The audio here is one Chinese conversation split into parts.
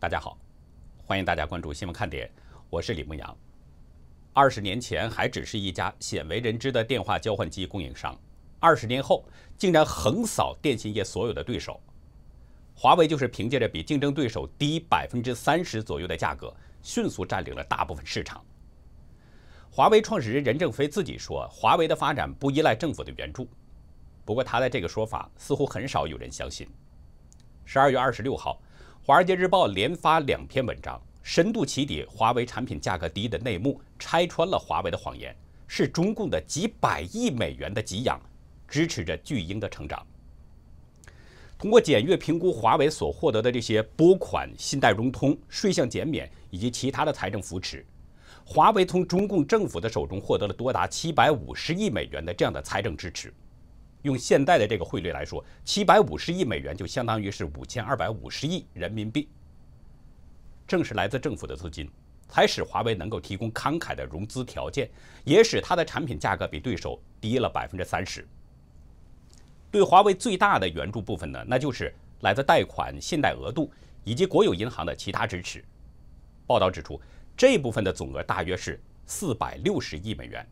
大家好，欢迎大家关注新闻看点，我是李梦阳。二十年前还只是一家鲜为人知的电话交换机供应商，二十年后竟然横扫电信业所有的对手。华为就是凭借着比竞争对手低百分之三十左右的价格，迅速占领了大部分市场。华为创始人任正非自己说，华为的发展不依赖政府的援助。不过他的这个说法似乎很少有人相信。十二月二十六号。《华尔街日报》连发两篇文章，深度起底华为产品价格低的内幕，拆穿了华为的谎言，是中共的几百亿美元的给养支持着巨婴的成长。通过检阅评估，华为所获得的这些拨款、信贷融通、税项减免以及其他的财政扶持，华为从中共政府的手中获得了多达七百五十亿美元的这样的财政支持。用现在的这个汇率来说，七百五十亿美元就相当于是五千二百五十亿人民币。正是来自政府的资金，才使华为能够提供慷慨的融资条件，也使它的产品价格比对手低了百分之三十。对华为最大的援助部分呢，那就是来自贷款、信贷额度以及国有银行的其他支持。报道指出，这部分的总额大约是四百六十亿美元。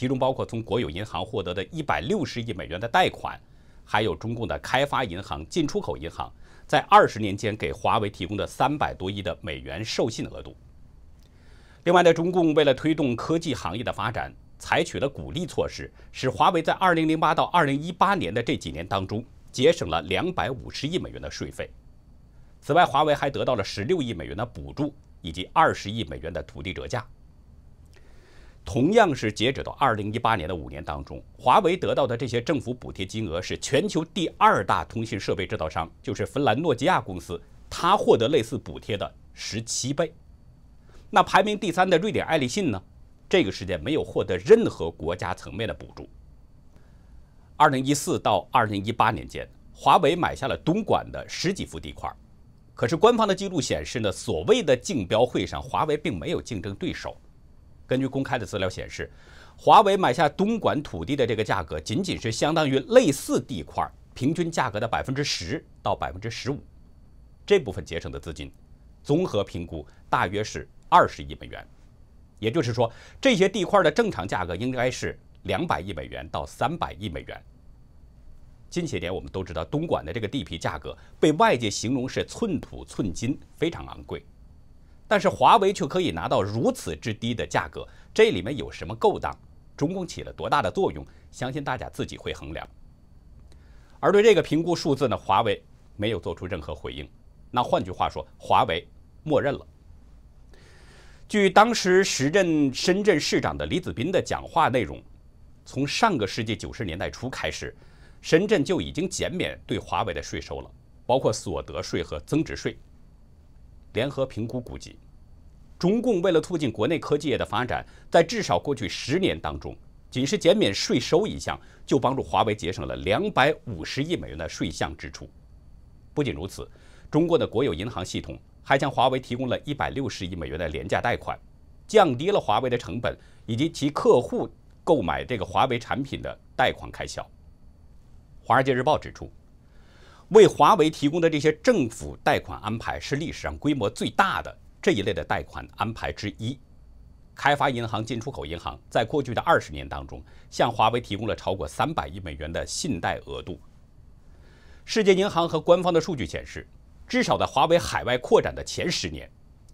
其中包括从国有银行获得的一百六十亿美元的贷款，还有中共的开发银行、进出口银行在二十年间给华为提供的三百多亿的美元授信额度。另外呢，中共为了推动科技行业的发展，采取了鼓励措施，使华为在二零零八到二零一八年的这几年当中节省了两百五十亿美元的税费。此外，华为还得到了十六亿美元的补助，以及二十亿美元的土地折价。同样是截止到二零一八年的五年当中，华为得到的这些政府补贴金额是全球第二大通信设备制造商，就是芬兰诺基亚公司，它获得类似补贴的十七倍。那排名第三的瑞典爱立信呢？这个时间没有获得任何国家层面的补助。二零一四到二零一八年间，华为买下了东莞的十几幅地块，可是官方的记录显示呢，所谓的竞标会上，华为并没有竞争对手。根据公开的资料显示，华为买下东莞土地的这个价格，仅仅是相当于类似地块平均价格的百分之十到百分之十五。这部分节省的资金，综合评估大约是二十亿美元。也就是说，这些地块的正常价格应该是两百亿美元到三百亿美元。近些年，我们都知道东莞的这个地皮价格被外界形容是寸土寸金，非常昂贵。但是华为却可以拿到如此之低的价格，这里面有什么勾当？中共起了多大的作用？相信大家自己会衡量。而对这个评估数字呢，华为没有做出任何回应。那换句话说，华为默认了。据当时时任深圳市长的李子斌的讲话内容，从上个世纪九十年代初开始，深圳就已经减免对华为的税收了，包括所得税和增值税。联合评估估计，中共为了促进国内科技业的发展，在至少过去十年当中，仅是减免税收一项，就帮助华为节省了两百五十亿美元的税项支出。不仅如此，中国的国有银行系统还向华为提供了一百六十亿美元的廉价贷款，降低了华为的成本以及其客户购买这个华为产品的贷款开销。《华尔街日报》指出。为华为提供的这些政府贷款安排是历史上规模最大的这一类的贷款安排之一。开发银行、进出口银行在过去的二十年当中，向华为提供了超过三百亿美元的信贷额度。世界银行和官方的数据显示，至少在华为海外扩展的前十年，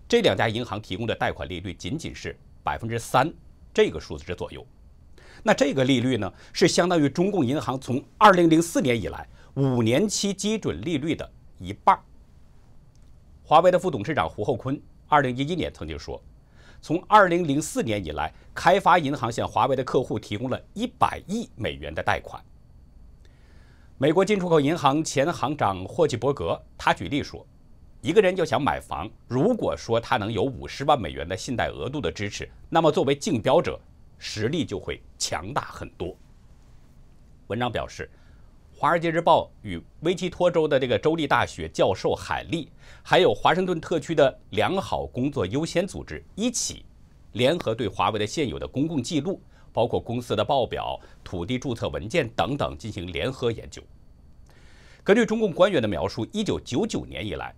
这两家银行提供的贷款利率仅仅是百分之三这个数字之左右。那这个利率呢，是相当于中共银行从二零零四年以来。五年期基准利率的一半。华为的副董事长胡厚昆，二零一一年曾经说：“从二零零四年以来，开发银行向华为的客户提供了一百亿美元的贷款。”美国进出口银行前行长霍奇伯格，他举例说：“一个人要想买房，如果说他能有五十万美元的信贷额度的支持，那么作为竞标者，实力就会强大很多。”文章表示。《华尔街日报》与威斯托州的这个州立大学教授海利，还有华盛顿特区的良好工作优先组织一起，联合对华为的现有的公共记录，包括公司的报表、土地注册文件等等进行联合研究。根据中共官员的描述，一九九九年以来，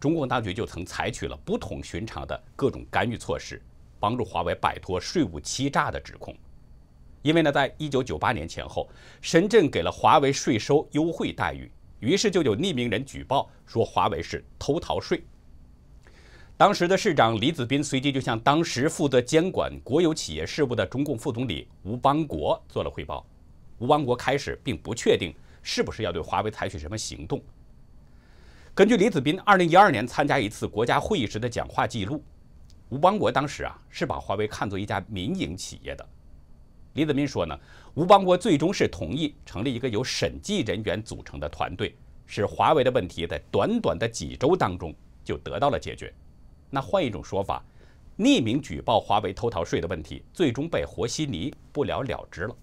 中共当局就曾采取了不同寻常的各种干预措施，帮助华为摆脱税务欺诈的指控。因为呢，在一九九八年前后，深圳给了华为税收优惠待遇，于是就有匿名人举报说华为是偷逃税。当时的市长李子斌随即就向当时负责监管国有企业事务的中共副总理吴邦国做了汇报。吴邦国开始并不确定是不是要对华为采取什么行动。根据李子斌二零一二年参加一次国家会议时的讲话记录，吴邦国当时啊是把华为看作一家民营企业的。李子明说呢，吴邦国最终是同意成立一个由审计人员组成的团队，使华为的问题在短短的几周当中就得到了解决。那换一种说法，匿名举报华为偷逃税的问题最终被和稀泥不了了之了。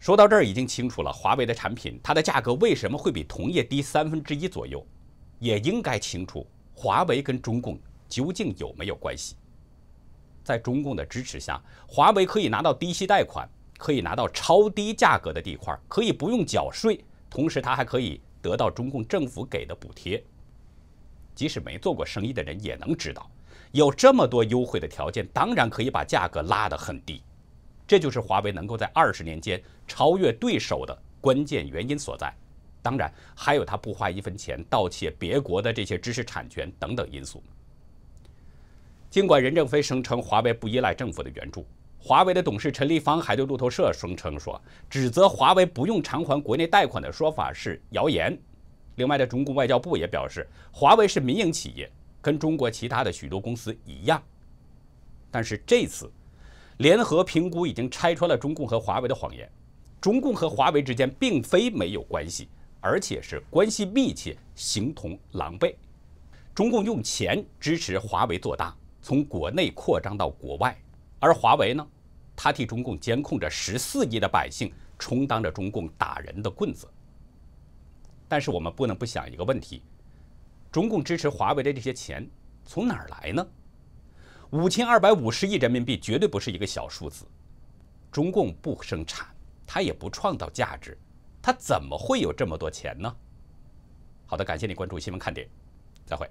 说到这儿已经清楚了，华为的产品它的价格为什么会比同业低三分之一左右，也应该清楚华为跟中共究竟有没有关系。在中共的支持下，华为可以拿到低息贷款，可以拿到超低价格的地块，可以不用缴税，同时它还可以得到中共政府给的补贴。即使没做过生意的人也能知道，有这么多优惠的条件，当然可以把价格拉得很低。这就是华为能够在二十年间超越对手的关键原因所在。当然，还有他不花一分钱盗窃别国的这些知识产权等等因素。尽管任正非声称华为不依赖政府的援助，华为的董事陈立芳还对路透社声称说，指责华为不用偿还国内贷款的说法是谣言。另外，的中共外交部也表示，华为是民营企业，跟中国其他的许多公司一样。但是这次联合评估已经拆穿了中共和华为的谎言，中共和华为之间并非没有关系，而且是关系密切，形同狼狈。中共用钱支持华为做大。从国内扩张到国外，而华为呢，它替中共监控着十四亿的百姓，充当着中共打人的棍子。但是我们不能不想一个问题：中共支持华为的这些钱从哪儿来呢？五千二百五十亿人民币绝对不是一个小数字。中共不生产，它也不创造价值，它怎么会有这么多钱呢？好的，感谢你关注新闻看点，再会。